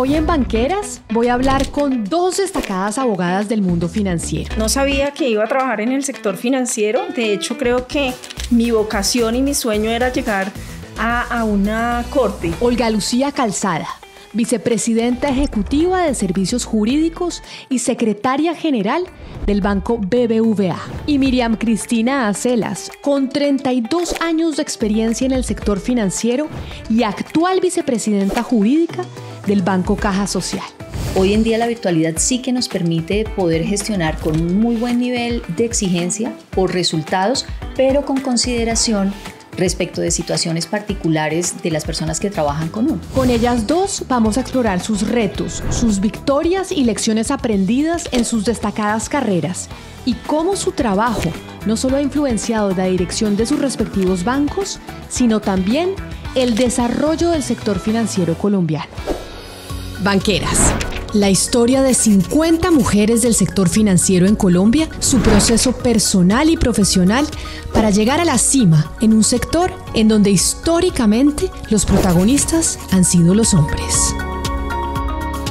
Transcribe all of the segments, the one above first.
Hoy en Banqueras voy a hablar con dos destacadas abogadas del mundo financiero. No sabía que iba a trabajar en el sector financiero. De hecho, creo que mi vocación y mi sueño era llegar a, una corte. Olga Lucía Calzada, vicepresidenta ejecutiva de Servicios Jurídicos y secretaria general del Banco BBVA. Y Miriam Cristina Acelas, con 32 años de experiencia en el sector financiero y actual vicepresidenta jurídica del Banco Caja Social. Hoy en día la virtualidad sí que nos permite poder gestionar con un muy buen nivel de exigencia o resultados, pero con consideración respecto de situaciones particulares de las personas que trabajan con uno. Con ellas dos vamos a explorar sus retos, sus victorias y lecciones aprendidas en sus destacadas carreras y cómo su trabajo no solo ha influenciado la dirección de sus respectivos bancos, sino también el desarrollo del sector financiero colombiano. Banqueras. La historia de 50 mujeres del sector financiero en Colombia, su proceso personal y profesional para llegar a la cima en un sector en donde históricamente los protagonistas han sido los hombres.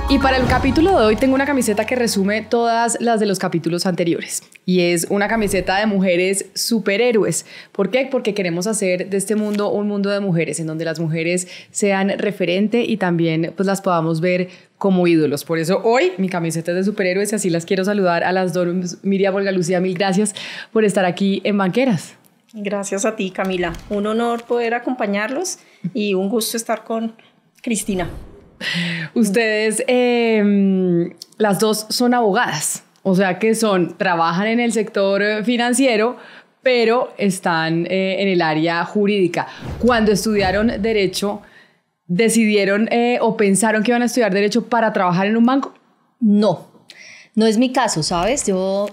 Y para el capítulo de hoy tengo una camiseta que resume todas las de los capítulos anteriores. Y es una camiseta de mujeres superhéroes. ¿Por qué? Porque queremos hacer de este mundo un mundo de mujeres, en donde las mujeres sean referente y también pues las podamos ver como ídolos. Por eso hoy mi camiseta es de superhéroes y así las quiero saludar a las dos. Miriam Olga Lucía, mil gracias por estar aquí en Banqueras. Gracias a ti, Camila. Un honor poder acompañarlos y un gusto estar con Cristina. Ustedes, em, las dos son abogadas, o sea que son, trabajan en el sector eh, financiero, pero están eh, en el área jurídica. Cuando estudiaron derecho, ¿decidieron eh, o pensaron que iban a estudiar derecho para trabajar en un banco? No, no es mi caso, ¿sabes? Yo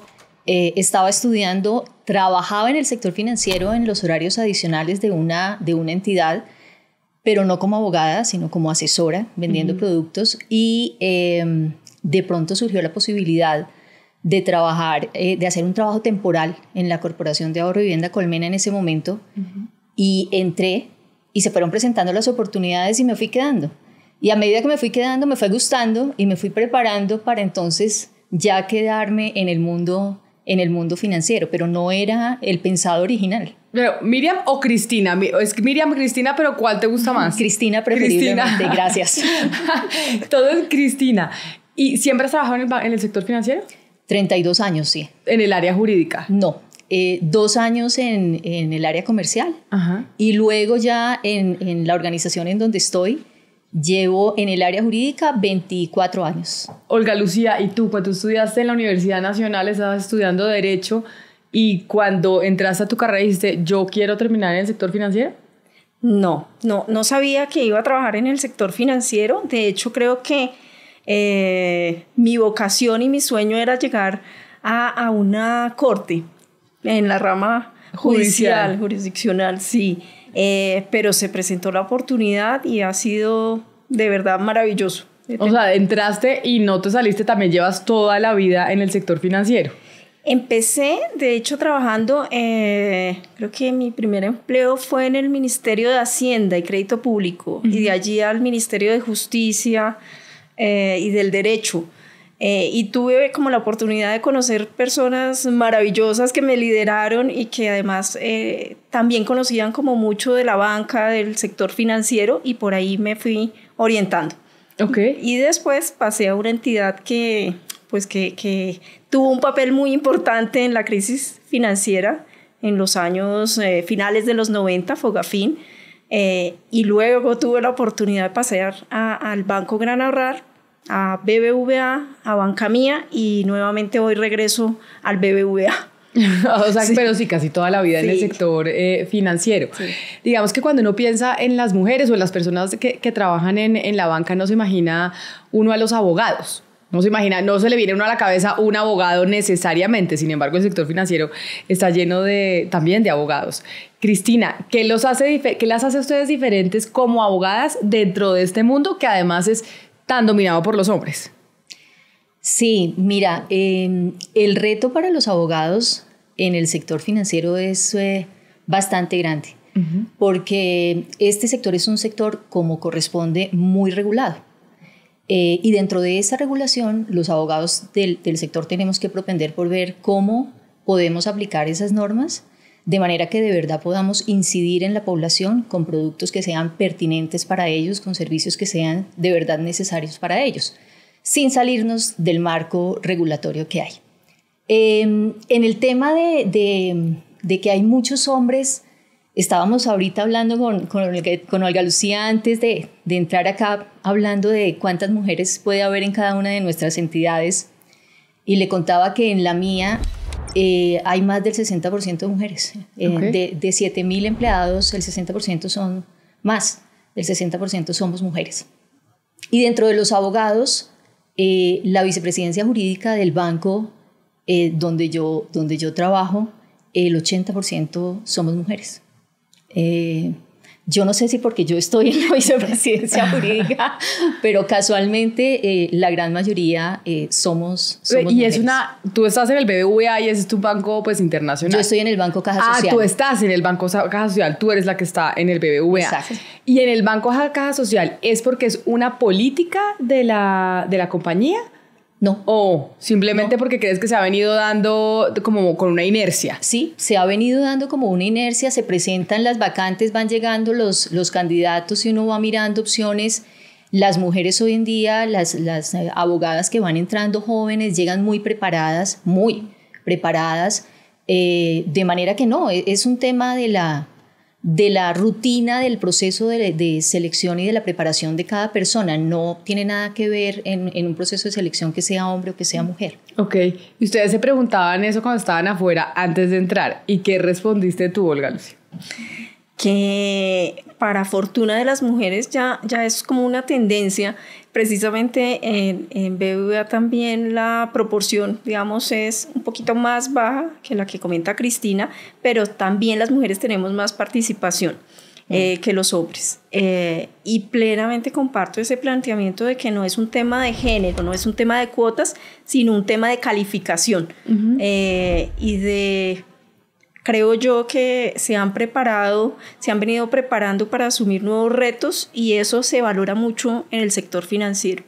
estaba estudiando, trabajaba en el sector financiero en los horarios adicionales de una, de una entidad pero no como abogada, sino como asesora vendiendo productos y em, de pronto surgió la posibilidad de trabajar, eh, de hacer un trabajo temporal en la Corporación de Ahorro y Vivienda Colmena en ese momento y entré y se fueron presentando las oportunidades y me fui quedando. Y a medida que me fui quedando, me fue gustando y me fui preparando para entonces ya quedarme en el mundo, en el mundo financiero, pero no era el pensado original. Miriam o Cristina, es Miriam Cristina, pero ¿cuál te gusta más? Cristina preferiblemente, Cristina. gracias. Todo es Cristina. ¿Y siempre has trabajado en el, sector financiero? 32 años, sí. ¿En el área jurídica? No, eh, dos años en, el área comercial y luego ya en, la organización en donde estoy, Llevo en el área jurídica 24 años. Olga Lucía, ¿y tú cuando pues estudiaste en la Universidad Nacional, estabas estudiando Derecho? Y cuando entraste a tu carrera dijiste, yo quiero terminar en el sector financiero. No, no, no sabía que iba a trabajar en el sector financiero. De hecho, creo que eh, mi vocación y mi sueño era llegar a, una corte en la rama judicial, jurisdiccional, sí. Eh, pero se presentó la oportunidad y ha sido de verdad maravilloso. O sea, entraste y no te saliste, también llevas toda la vida en el sector financiero. Empecé, de hecho, trabajando, eh, creo que mi primer empleo fue en el Ministerio de Hacienda y Crédito Público, y de allí al Ministerio de Justicia eh, y del Derecho. Eh, y tuve como la oportunidad de conocer personas maravillosas que me lideraron y que además también conocían como mucho de la banca, del sector financiero, y por ahí me fui orientando. Okay. Y después pasé a una entidad que pues que, tuvo un papel muy importante en la crisis financiera en los años eh, finales de los 90, FOGAFIN eh, y luego tuve la oportunidad de pasear al Banco Gran Ahorrar, a BBVA, a Banca Mía, y nuevamente hoy regreso al BBVA. o sea, pero sí, casi toda la vida en el sector eh, financiero. Digamos que cuando uno piensa en las mujeres o en las personas que, trabajan en, en, la banca, no se imagina uno a los abogados, no se imagina, no se le viene uno a la cabeza un abogado necesariamente, sin embargo el sector financiero está lleno de, también de abogados. Cristina, ¿qué, los hace, las hace a ustedes diferentes como abogadas dentro de este mundo que además es tan dominado por los hombres? Sí, mira, em, el reto para los abogados en el sector financiero es eh, bastante grande, porque este sector es un sector como corresponde muy regulado. Eh, y dentro de esa regulación, los abogados del, sector tenemos que propender por ver cómo podemos aplicar esas normas de manera que de verdad podamos incidir en la población con productos que sean pertinentes para ellos, con servicios que sean de verdad necesarios para ellos, sin salirnos del marco regulatorio que hay. Em, en el tema de, que hay muchos hombres Estábamos ahorita hablando con, con, Olga Lucía antes de, de, entrar acá, hablando de cuántas mujeres puede haber en cada una de nuestras entidades. Y le contaba que en la mía eh, hay más del 60% de mujeres. Eh, de, de 7.000 empleados, el 60% son más, del 60% somos mujeres. Y dentro de los abogados, eh, la vicepresidencia jurídica del banco donde, yo, donde yo trabajo, el 80% somos mujeres. Eh, yo no sé si porque yo estoy en la vicepresidencia jurídica, pero casualmente eh, la gran mayoría eh, somos, Y es una, tú estás en el BBVA y ese es tu banco pues internacional. Yo estoy en el Banco Caja Social. Ah, tú estás en el Banco Caja Social, tú eres la que está en el BBVA. Exacto. Y en el Banco Caja Social, ¿es porque es una política de la, de la compañía? No. O simplemente porque crees que se ha venido dando como con una inercia. Sí, se ha venido dando como una inercia, se presentan las vacantes, van llegando los, los candidatos y uno va mirando opciones. Las mujeres hoy en día, las, las eh, abogadas que van entrando jóvenes, llegan muy preparadas, muy preparadas, eh, de manera que no, e, es un tema de la, de la rutina del proceso de, selección y de la preparación de cada persona. No tiene nada que ver en, un proceso de selección que sea hombre o que sea mujer. Ok, y ustedes se preguntaban eso cuando estaban afuera antes de entrar. ¿Y qué respondiste tú, Olga Lucio? Que para fortuna de las mujeres ya, ya es como una tendencia. Precisamente en, en BBVA también la proporción, digamos, es un poquito más baja que la que comenta Cristina, pero también las mujeres tenemos más participación. Eh, mm. que los hombres. Eh, y plenamente comparto ese planteamiento de que no es un tema de género, no es un tema de cuotas, sino un tema de calificación eh, y de creo yo que se han preparado, se han venido preparando para asumir nuevos retos y eso se valora mucho en el sector financiero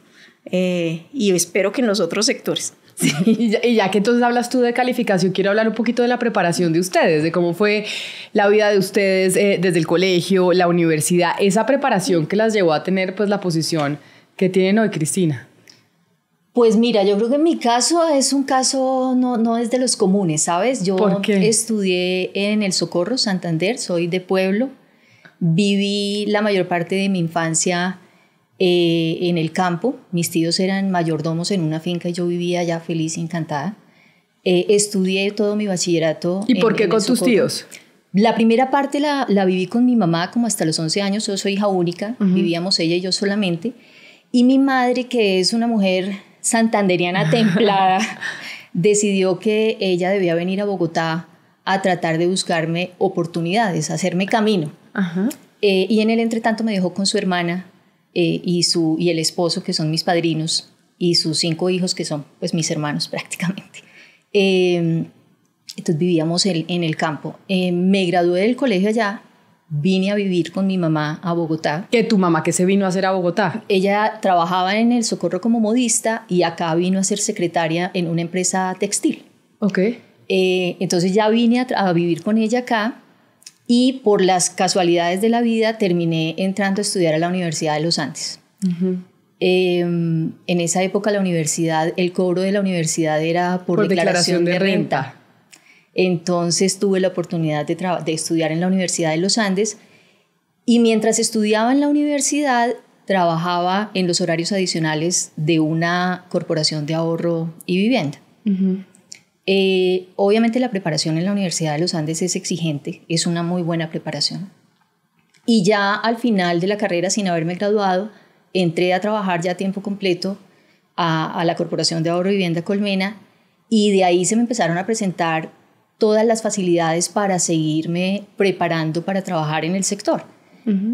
eh, y espero que en los otros sectores. y, ya, que entonces hablas tú de calificación, quiero hablar un poquito de la preparación de ustedes, de cómo fue la vida de ustedes eh, desde el colegio, la universidad, esa preparación que las llevó a tener pues la posición que tienen hoy Cristina. Pues mira, yo creo que en mi caso es un caso no, es de los comunes, ¿sabes? Yo estudié en el Socorro, Santander, soy de pueblo, viví la mayor parte de mi infancia eh, en el campo, mis tíos eran mayordomos en una finca y yo vivía ya feliz, encantada. Eh, estudié todo mi bachillerato. ¿Y por qué con tus tíos? La primera parte la, la, viví con mi mamá como hasta los 11 años, yo soy hija única, vivíamos ella y yo solamente. Y mi madre, que es una mujer santanderiana templada, decidió que ella debía venir a Bogotá a tratar de buscarme oportunidades, hacerme camino. Eh, y en el entretanto me dejó con su hermana eh, y, su, y el esposo, que son mis padrinos, y sus cinco hijos, que son pues mis hermanos prácticamente. Em, entonces vivíamos en, en el campo. Eh, me gradué del colegio allá vine a vivir con mi mamá a Bogotá. ¿Qué tu mamá que se vino a hacer a Bogotá? Ella trabajaba en el Socorro como modista y acá vino a ser secretaria en una empresa textil. Ok. Eh, entonces ya vine a, vivir con ella acá y por las casualidades de la vida terminé entrando a estudiar a la Universidad de los Andes. Em, en esa época la universidad, el cobro de la universidad era por, declaración, de, renta. Entonces tuve la oportunidad de, estudiar en la Universidad de los Andes y mientras estudiaba en la universidad trabajaba en los horarios adicionales de una corporación de ahorro y vivienda. Eh, obviamente la preparación en la Universidad de los Andes es exigente, es una muy buena preparación. Y ya al final de la carrera, sin haberme graduado, entré a trabajar ya a tiempo completo a la Corporación de Ahorro y Vivienda Colmena y de ahí se me empezaron a presentar todas las facilidades para seguirme preparando para trabajar en el sector.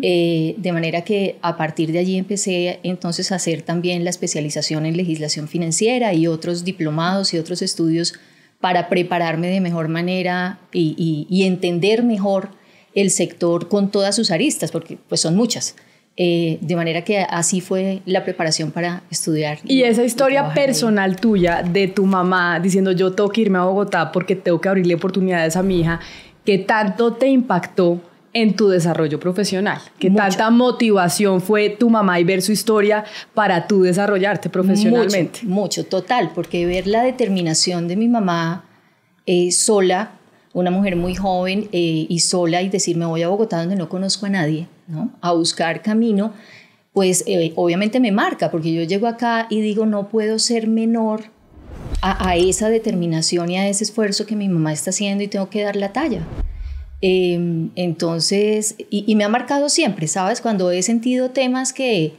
Eh, de manera que a partir de allí empecé entonces a hacer también la especialización en legislación financiera y otros diplomados y otros estudios para prepararme de mejor manera y entender mejor el sector con todas sus aristas, porque pues son muchas. Eh, de manera que así fue la preparación para estudiar. Y, esa historia personal tuya de tu mamá diciendo yo tengo que irme a Bogotá porque tengo que abrirle oportunidades a mi hija, ¿qué tanto te impactó en tu desarrollo profesional? ¿Qué tanta motivación fue tu mamá y ver su historia para tú desarrollarte profesionalmente? Mucho, total, porque ver la determinación de mi mamá eh, sola una mujer muy joven eh, y sola y decir me voy a Bogotá donde no conozco a nadie, ¿no? a buscar camino, pues eh, obviamente me marca, porque yo llego acá y digo no puedo ser menor a, esa determinación y a ese esfuerzo que mi mamá está haciendo y tengo que dar la talla. Em, entonces, y, y, me ha marcado siempre, ¿sabes? Cuando he sentido temas que,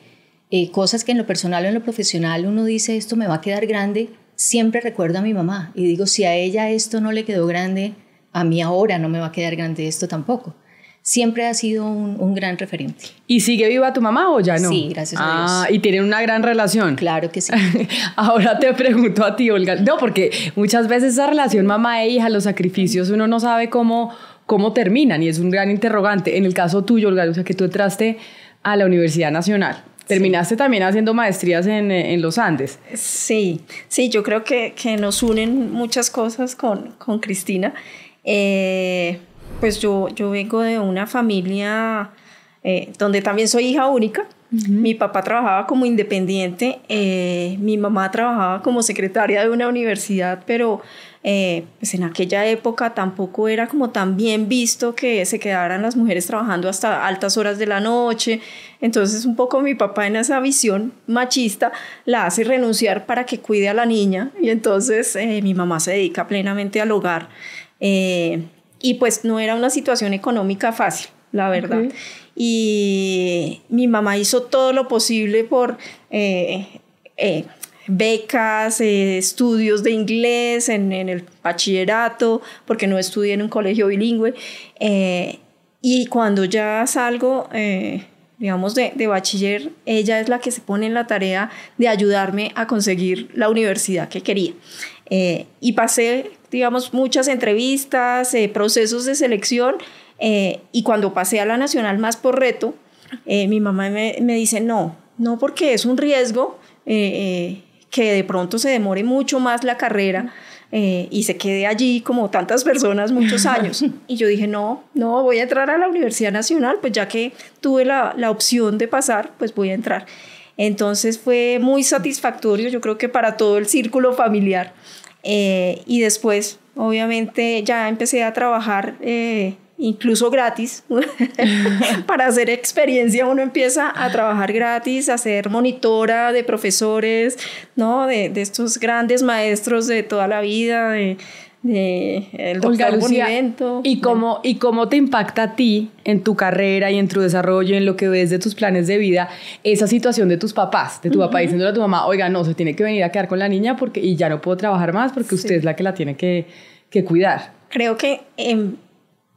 eh, cosas que en lo personal o en lo profesional uno dice esto me va a quedar grande, siempre recuerdo a mi mamá y digo, si a ella esto no le quedó grande, a mí ahora no me va a quedar grande esto tampoco. Siempre ha sido un, gran referente. ¿Y sigue viva tu mamá o ya no? Sí, gracias a ah, Dios. Ah, y tienen una gran relación. Claro que sí. ahora te pregunto a ti, Olga. No, porque muchas veces esa relación mamá e hija, los sacrificios, uno no sabe cómo, cómo terminan y es un gran interrogante. En el caso tuyo, Olga, o sea, que tú entraste a la Universidad Nacional. Terminaste también haciendo maestrías en, eh, en, los Andes. Sí, sí, yo creo que, que nos unen muchas cosas con, con Cristina eh, pues yo, yo vengo de una familia eh, donde también soy hija única. Mi papá trabajaba como independiente, eh, mi mamá trabajaba como secretaria de una universidad, pero pues en aquella época tampoco era como tan bien visto que se quedaran las mujeres trabajando hasta altas horas de la noche. Entonces un poco mi papá en esa visión machista la hace renunciar para que cuide a la niña y entonces mi mamá se dedica plenamente al hogar. Eh, y pues no era una situación económica fácil, la verdad. Y mi mamá hizo todo lo posible por eh, eh, becas, estudios de inglés en, el bachillerato, porque no estudié en un colegio bilingüe. y cuando ya salgo, digamos, de, de, bachiller, ella es la que se pone en la tarea de ayudarme a conseguir la universidad que quería. y pasé digamos, muchas entrevistas, eh, procesos de selección, eh, y cuando pasé a la Nacional más por reto, eh, mi mamá me, me, dice, no, no porque es un riesgo que de pronto se demore mucho más la carrera. y se quede allí como tantas personas muchos años. Y yo dije, no, no, voy a entrar a la Universidad Nacional, pues ya que tuve la, la, opción de pasar, pues voy a entrar. Entonces fue muy satisfactorio, yo creo que para todo el círculo familiar, eh, y después, obviamente, ya empecé a trabajar eh, incluso gratis. Para hacer experiencia uno empieza a trabajar gratis, a ser monitora de profesores, ¿no? De, de estos grandes maestros de toda la vida, de de el ¿Y cómo, ¿Y cómo te impacta a ti en tu carrera y en tu desarrollo, en lo que ves de tus planes de vida, esa situación de tus papás, de tu papá diciéndole a tu mamá, oiga, no, se tiene que venir a quedar con la niña porque, y ya no puedo trabajar más porque usted es la que la tiene que, cuidar? Creo que em,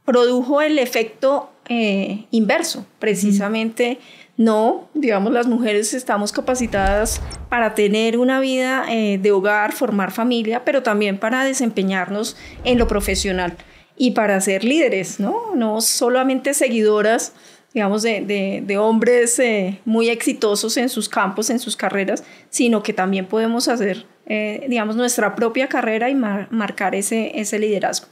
produjo el efecto eh, inverso, precisamente. No, digamos, las mujeres estamos capacitadas para tener una vida eh, de hogar, formar familia, pero también para desempeñarnos en lo profesional y para ser líderes, ¿no? No solamente seguidoras, digamos, de, hombres eh, muy exitosos en sus campos, en sus carreras, sino que también podemos hacer, eh, digamos, nuestra propia carrera y marcar ese, ese liderazgo.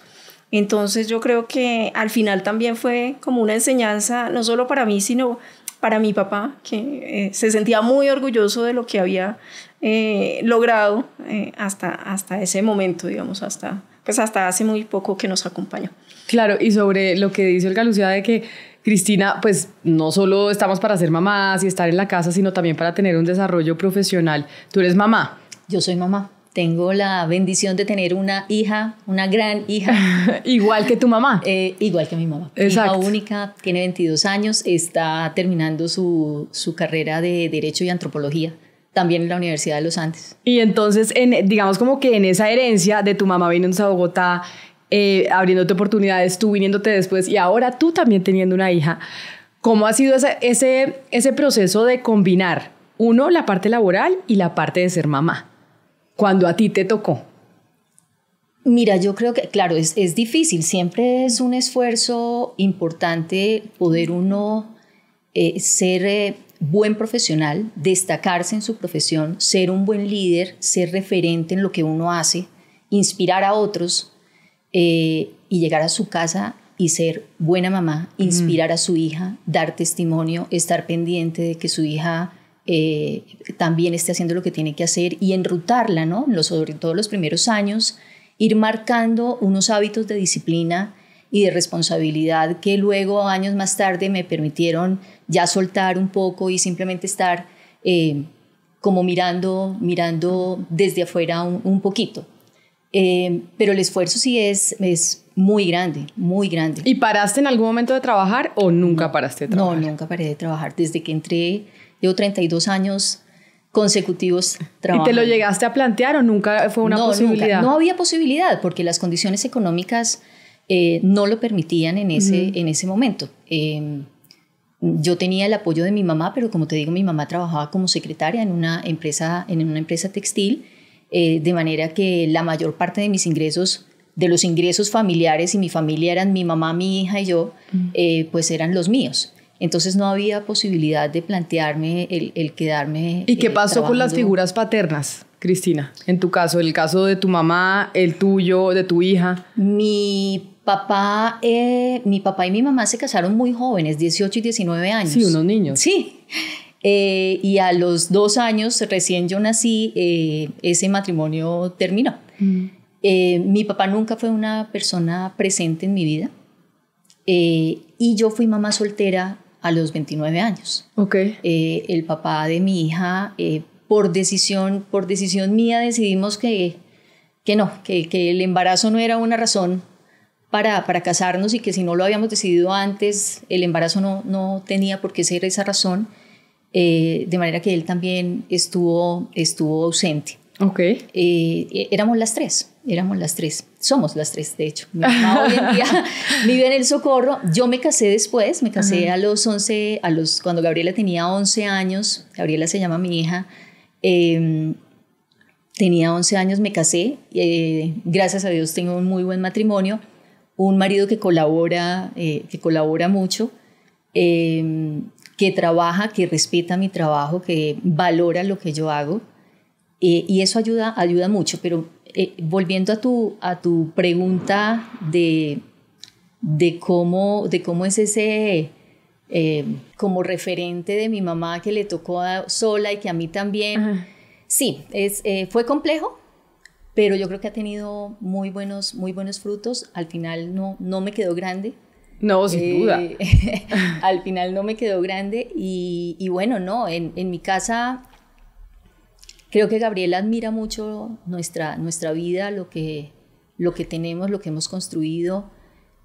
Entonces yo creo que al final también fue como una enseñanza, no solo para mí, sino para mi papá, que eh, se sentía muy orgulloso de lo que había eh, logrado eh, hasta, hasta ese momento, digamos, hasta, pues hasta hace muy poco que nos acompañó. Claro, y sobre lo que dice el Lucía, de que Cristina, pues no solo estamos para ser mamás y estar en la casa, sino también para tener un desarrollo profesional. Tú eres mamá. Yo soy mamá. Tengo la bendición de tener una hija, una gran hija. igual que tu mamá. Eh, igual que mi mamá. Exacto. Hija única, tiene 22 años, está terminando su, su carrera de Derecho y Antropología también en la Universidad de los Andes. Y entonces, en, digamos como que en esa herencia de tu mamá viniendo a Bogotá, eh, abriéndote oportunidades, tú viniéndote después y ahora tú también teniendo una hija, ¿cómo ha sido ese, ese, ese proceso de combinar, uno, la parte laboral y la parte de ser mamá? cuando a ti te tocó? Mira, yo creo que, claro, es, difícil, siempre es un esfuerzo importante poder uno eh, ser eh, buen profesional, destacarse en su profesión, ser un buen líder, ser referente en lo que uno hace, inspirar a otros eh, y llegar a su casa y ser buena mamá, mm. inspirar a su hija, dar testimonio, estar pendiente de que su hija eh, también esté haciendo lo que tiene que hacer y enrutarla, ¿no? Los, sobre todo los primeros años, ir marcando unos hábitos de disciplina y de responsabilidad que luego años más tarde me permitieron ya soltar un poco y simplemente estar eh, como mirando, mirando desde afuera un, poquito. Eh, pero el esfuerzo sí es, es muy grande, muy grande. ¿Y paraste en algún momento de trabajar o nunca paraste de trabajar? No, nunca paré de trabajar. Desde que entré 32 años consecutivos trabajando. ¿Y te lo llegaste a plantear o nunca fue una no, posibilidad? No había posibilidad porque las condiciones económicas eh, no lo permitían en ese, en ese momento. Em, yo tenía el apoyo de mi mamá, pero como te digo, mi mamá trabajaba como secretaria en una empresa, en una empresa textil, eh, de manera que la mayor parte de mis ingresos, de los ingresos familiares y mi familia eran mi mamá, mi hija y yo, eh, pues eran los míos. Entonces no había posibilidad de plantearme el, el quedarme. ¿Y qué eh, pasó con las figuras paternas, Cristina? En tu caso, el caso de tu mamá, el tuyo, de tu hija. Mi papá, eh, mi papá y mi mamá se casaron muy jóvenes, 18 y 19 años. Sí, unos niños. Sí. Eh, y a los dos años, recién yo nací, ese matrimonio terminó. Mm. mi papá nunca fue una persona presente en mi vida. y yo fui mamá soltera a los 29 años. Ok. Eh, el papá de mi hija, eh, por, decisión, por decisión mía, decidimos que, que no, que, que el embarazo no era una razón para, para, casarnos y que si no lo habíamos decidido antes, el embarazo no, no tenía por qué ser esa razón, eh, de manera que él también estuvo, estuvo ausente. Okay. éramos las tres éramos las tres, somos las tres, de hecho. Mi mamá hoy en día vive en el socorro. Yo me casé después, me casé a los 11, a los, cuando Gabriela tenía 11 años, Gabriela se llama mi hija, em, tenía 11 años, me casé, eh, gracias a Dios tengo un muy buen matrimonio, un marido que colabora, eh, que colabora mucho, em, que trabaja, que respeta mi trabajo, que valora lo que yo hago. Eh, y eso ayuda, ayuda mucho, pero eh, volviendo a tu, a tu pregunta de, de, cómo, de cómo es ese eh, como referente de mi mamá que le tocó sola y que a mí también, sí, es, eh, fue complejo, pero yo creo que ha tenido muy buenos, muy buenos frutos. Al final no, no me quedó grande. No, sin duda. al final no me quedó grande y, y bueno, no, en, en mi casa Creo que Gabriela admira mucho nuestra, nuestra vida, lo que, lo que tenemos, lo que hemos construido.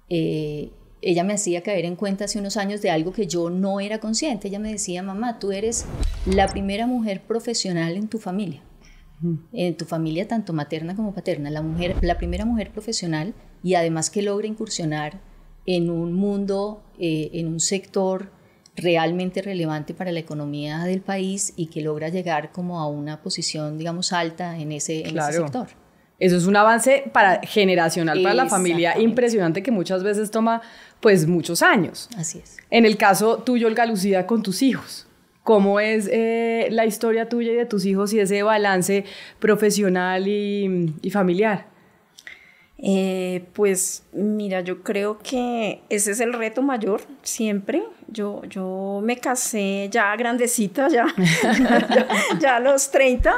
Eh, ella me hacía caer en cuenta hace unos años de algo que yo no era consciente. Ella me decía, mamá, tú eres la primera mujer profesional en tu familia. En tu familia, tanto materna como paterna, la, mujer, la primera mujer profesional y además que logra incursionar en un mundo, eh, en un sector realmente relevante para la economía del país y que logra llegar como a una posición, digamos, alta en ese, sector. Eso es un avance para, generacional para la familia impresionante que muchas veces toma pues muchos años. Así es. En el caso tuyo, Olga Lucía, con tus hijos, ¿cómo es eh, la historia tuya y de tus hijos y ese balance profesional y, familiar? Eh, pues mira, yo creo que ese es el reto mayor siempre, yo, me casé ya grandecita, ya, ya, a los 30.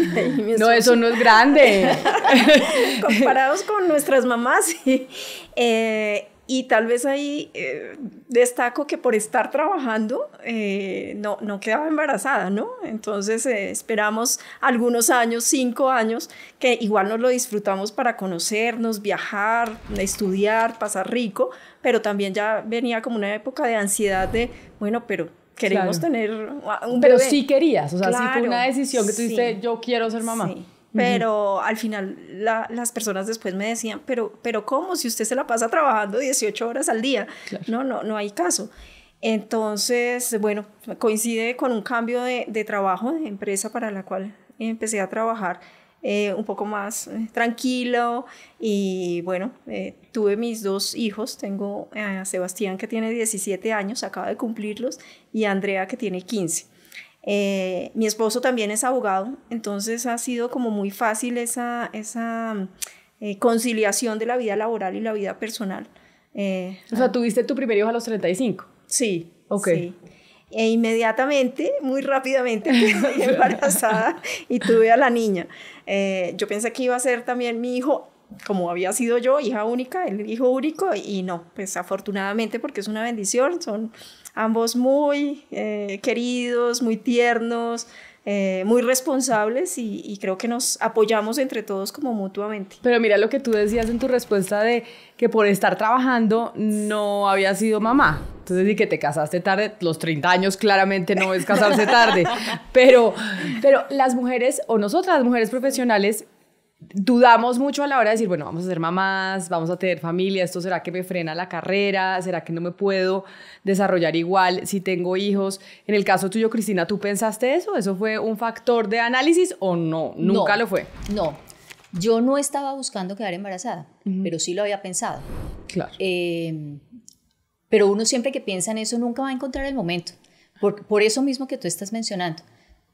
no, eso no es grande. comparados con nuestras mamás. Eh, y, tal vez ahí eh, destaco que por estar trabajando eh, no, quedaba embarazada, ¿no? Entonces esperamos algunos años, cinco años, que igual nos lo disfrutamos para conocernos, viajar, estudiar, pasar rico, pero también ya venía como una época de ansiedad de, bueno, pero queremos tener un Pero sí querías, o sea, sí fue una decisión que tú yo quiero ser mamá. Pero al final las personas después me decían, pero, pero ¿cómo? Si usted se la pasa trabajando 18 horas al día. No, no, no hay caso. Entonces, bueno, coincide con un cambio de, de trabajo, de empresa para la cual empecé a trabajar eh, un poco más eh, tranquilo y bueno, eh, tuve mis dos hijos, tengo a Sebastián que tiene 17 años, acaba de cumplirlos, y a Andrea que tiene 15. mi esposo también es abogado, entonces ha sido como muy fácil esa, esa conciliación de la vida laboral y la vida personal. o sea, ah. tuviste tu primer hijo a los 35. Sí, ok. Sí e inmediatamente, muy rápidamente, quedé embarazada y tuve a la niña. Eh, yo pensé que iba a ser también mi hijo, como había sido yo, hija única, el hijo único, y no, pues afortunadamente porque es una bendición, son ambos muy eh, queridos, muy tiernos. Eh, muy responsables y, y, creo que nos apoyamos entre todos como mutuamente. Pero mira lo que tú decías en tu respuesta de que por estar trabajando no había sido mamá. Entonces, decir, que te casaste tarde, los 30 años claramente no es casarse tarde, pero, pero las mujeres o nosotras, las mujeres profesionales, dudamos mucho a la hora de decir, bueno, vamos a ser mamás, vamos a tener familia, esto será que me frena la carrera, será que no me puedo desarrollar igual si tengo hijos. En el caso tuyo, Cristina, ¿tú pensaste eso? ¿Eso fue un factor de análisis o no? Nunca lo fue. No, yo no estaba buscando quedar embarazada, pero sí lo había pensado. Claro. Em, pero uno siempre que piensa en eso nunca va a encontrar el momento. Por, por eso mismo que tú estás mencionando.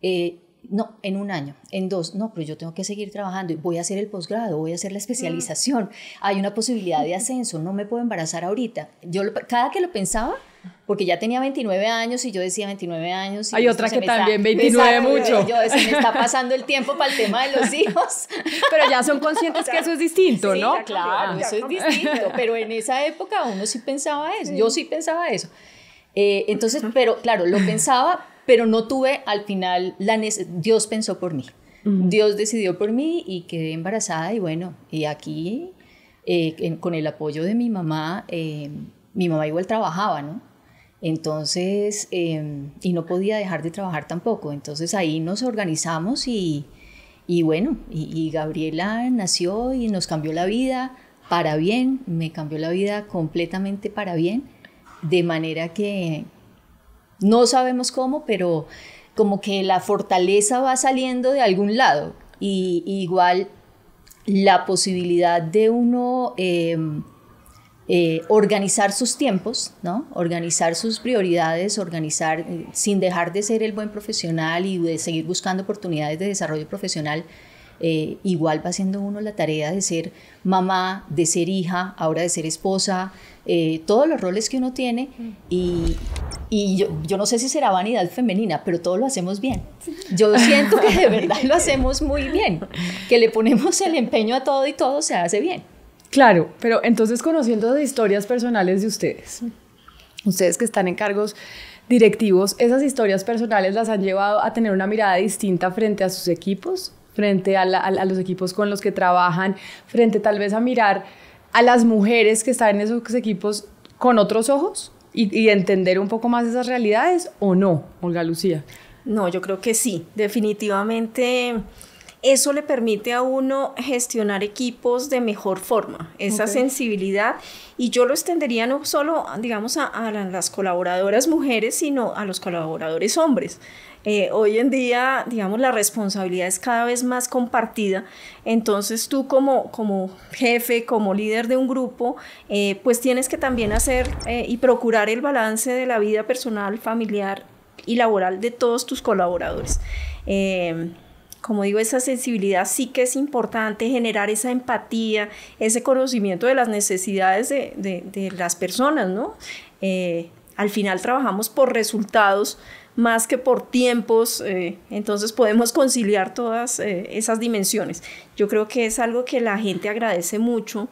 Eh, no, en un año, en dos, no, pero yo tengo que seguir trabajando y voy a hacer el posgrado, voy a hacer la especialización, mm. hay una posibilidad de ascenso, no me puedo embarazar ahorita. Yo cada que lo pensaba, porque ya tenía 29 años y yo decía 29 años. Hay otra que también, 29 mucho. Yo, se me está pasando el tiempo para el tema de los hijos. Pero ya son conscientes que eso es distinto, ¿no? claro, ah. eso es distinto, pero en esa época uno sí pensaba eso, yo sí pensaba eso. Eh, entonces, pero claro, lo pensaba, pero no tuve al final, la Dios pensó por mí. Dios decidió por mí y quedé embarazada y bueno, y aquí eh, con el apoyo de mi mamá, eh, mi mamá igual trabajaba, ¿no? Entonces, em, y no podía dejar de trabajar tampoco. Entonces ahí nos organizamos y, bueno, y, Gabriela nació y nos cambió la vida para bien, me cambió la vida completamente para bien, de manera que no sabemos cómo, pero como que la fortaleza va saliendo de algún lado. Y, igual la posibilidad de uno... Em, eh, organizar sus tiempos, ¿no? organizar sus prioridades, organizar eh, sin dejar de ser el buen profesional y de seguir buscando oportunidades de desarrollo profesional. Eh, igual va siendo uno la tarea de ser mamá, de ser hija, ahora de ser esposa, todos los roles que uno tiene y, yo, yo, no sé si será vanidad femenina, pero todo lo hacemos bien. Yo siento que de verdad lo hacemos muy bien, que le ponemos el empeño a todo y todo se hace bien. Claro, pero entonces conociendo las historias personales de ustedes, ustedes que están en cargos directivos, ¿esas historias personales las han llevado a tener una mirada distinta frente a sus equipos, frente a, los equipos con los que trabajan, frente tal vez a mirar a las mujeres que están en esos equipos con otros ojos y, y entender un poco más esas realidades o no, Olga Lucía? No, yo creo que sí, definitivamente eso le permite a uno gestionar equipos de mejor forma, esa sensibilidad. Y yo lo extendería no solo, digamos, a, las colaboradoras mujeres, sino a los colaboradores hombres. Eh, hoy en día, digamos, la responsabilidad es cada vez más compartida. Entonces tú como, como jefe, como líder de un grupo, eh, pues tienes que también hacer eh, y procurar el balance de la vida personal, familiar y laboral de todos tus colaboradores como digo, esa sensibilidad sí que es importante, generar esa empatía, ese conocimiento de las necesidades de, las personas, ¿no? Eh, al final trabajamos por resultados más que por tiempos, eh, entonces podemos conciliar todas eh, esas dimensiones. Yo creo que es algo que la gente agradece mucho.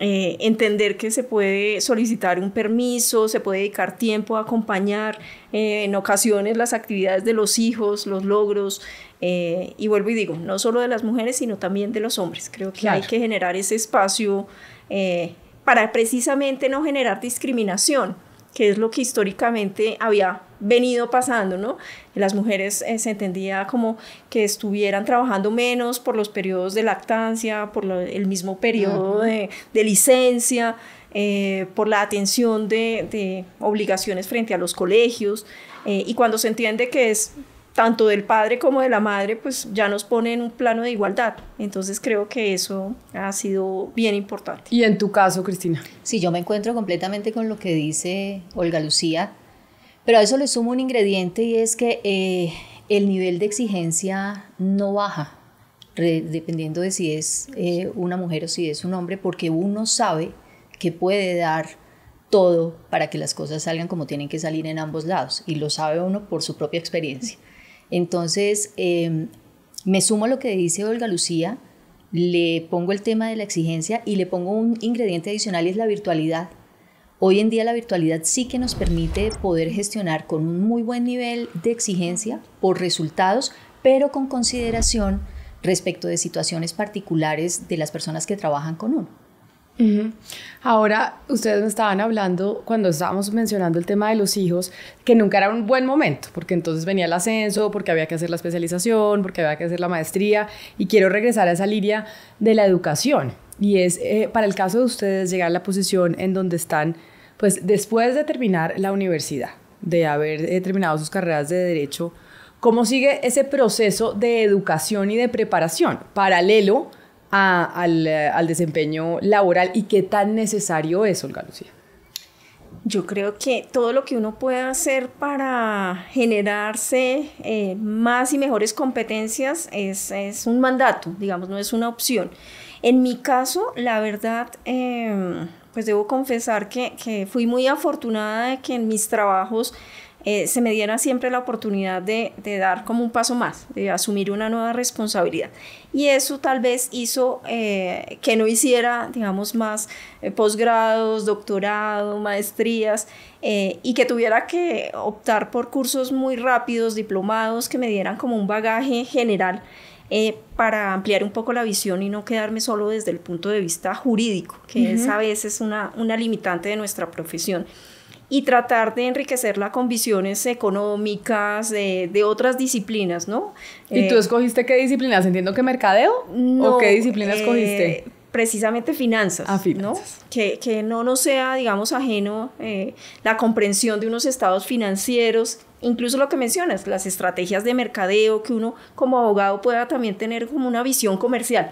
entender que se puede solicitar un permiso, se puede dedicar tiempo a acompañar en ocasiones las actividades de los hijos, los logros, eh, y vuelvo y digo, no solo de las mujeres, sino también de los hombres. Creo que hay que generar ese espacio eh, para precisamente no generar discriminación, que es lo que históricamente había venido pasando, ¿no? Las mujeres eh, se entendía como que estuvieran trabajando menos por los periodos de lactancia, por el mismo periodo de, licencia, por la atención de, de, obligaciones frente a los colegios, y cuando se entiende que es tanto del padre como de la madre, pues ya nos pone en un plano de igualdad. Entonces creo que eso ha sido bien importante. Y en tu caso, Cristina. Sí, yo me encuentro completamente con lo que dice Olga Lucía, pero a eso le sumo un ingrediente y es que eh, el nivel de exigencia no baja dependiendo de si es eh, una mujer o si es un hombre, porque uno sabe que puede dar todo para que las cosas salgan como tienen que salir en ambos lados y lo sabe uno por su propia experiencia. Entonces, em, me sumo a lo que dice Olga Lucía, le pongo el tema de la exigencia y le pongo un ingrediente adicional y es la virtualidad. Hoy en día la virtualidad sí que nos permite poder gestionar con un muy buen nivel de exigencia por resultados, pero con consideración respecto de situaciones particulares de las personas que trabajan con uno. Ahora, ustedes me estaban hablando cuando estábamos mencionando el tema de los hijos, que nunca era un buen momento, porque entonces venía el ascenso, porque había que hacer la especialización, porque había que hacer la maestría, y quiero regresar a esa línea de la educación. Y es, eh, para el caso de ustedes, llegar a la posición en donde están, pues después de terminar la universidad, de haber eh, terminado sus carreras de derecho, ¿cómo sigue ese proceso de educación y de preparación paralelo? Eh, al, desempeño laboral y qué tan necesario es, Olga Lucía. Yo creo que todo lo que uno puede hacer para generarse eh, más y mejores competencias es, un mandato, digamos, no es una opción. En mi caso, la verdad, eh, pues debo confesar que, que fui muy afortunada de que en mis trabajos eh, se me diera siempre la oportunidad de, dar como un paso más, de asumir una nueva responsabilidad. Y eso tal vez hizo eh, que no hiciera, digamos, más eh, posgrados, doctorado, maestrías, y que tuviera que optar por cursos muy rápidos, diplomados, que me dieran como un bagaje general. para ampliar un poco la visión y no quedarme solo desde el punto de vista jurídico, que esa es a veces una, una limitante de nuestra profesión y tratar de enriquecerla con visiones económicas, de, otras disciplinas, ¿no? ¿Y tú eh, escogiste qué disciplinas? Entiendo que mercadeo o qué disciplinas eh, escogiste? Precisamente finanzas, ah, finanzas. ¿no? Que, no nos sea, digamos, ajeno eh, la comprensión de unos estados financieros incluso lo que mencionas, las estrategias de mercadeo, que uno como abogado pueda también tener como una visión comercial.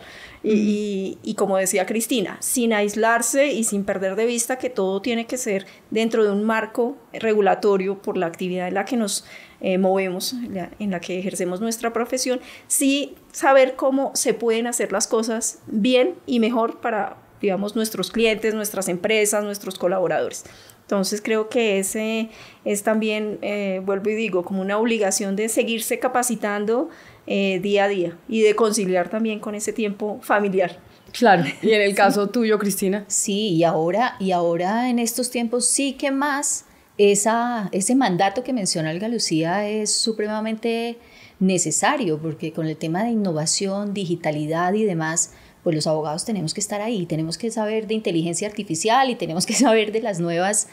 Y, como decía Cristina, sin aislarse y sin perder de vista que todo tiene que ser dentro de un marco regulatorio por la actividad en la que nos eh, movemos, en la, que ejercemos nuestra profesión, sí saber cómo se pueden hacer las cosas bien y mejor para, digamos, nuestros clientes, nuestras empresas, nuestros colaboradores. Entonces creo que ese es también, eh, vuelvo y digo, como una obligación de seguirse capacitando eh, día a día y de conciliar también con ese tiempo familiar. Claro, y en el caso tuyo, Cristina. Sí, y ahora, y ahora en estos tiempos sí que más esa, ese mandato que menciona Alga Lucía es supremamente necesario, porque con el tema de innovación, digitalidad y demás, pues los abogados tenemos que estar ahí, tenemos que saber de inteligencia artificial y tenemos que saber de las nuevas,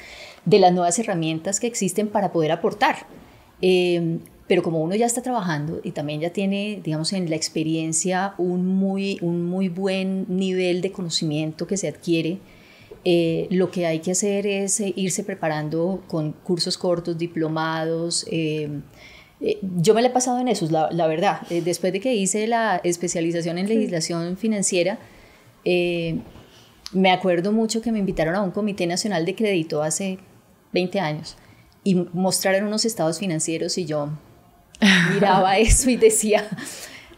de las nuevas herramientas que existen para poder aportar. Em, pero como uno ya está trabajando y también ya tiene, digamos, en la experiencia un muy, un muy buen nivel de conocimiento que se adquiere, eh, lo que hay que hacer es eh, irse preparando con cursos cortos, diplomados, eh, eh, yo me la he pasado en eso, la, la verdad. Eh, después de que hice la especialización en legislación financiera, eh, me acuerdo mucho que me invitaron a un comité nacional de crédito hace 20 años y mostraron unos estados financieros y yo miraba eso y decía,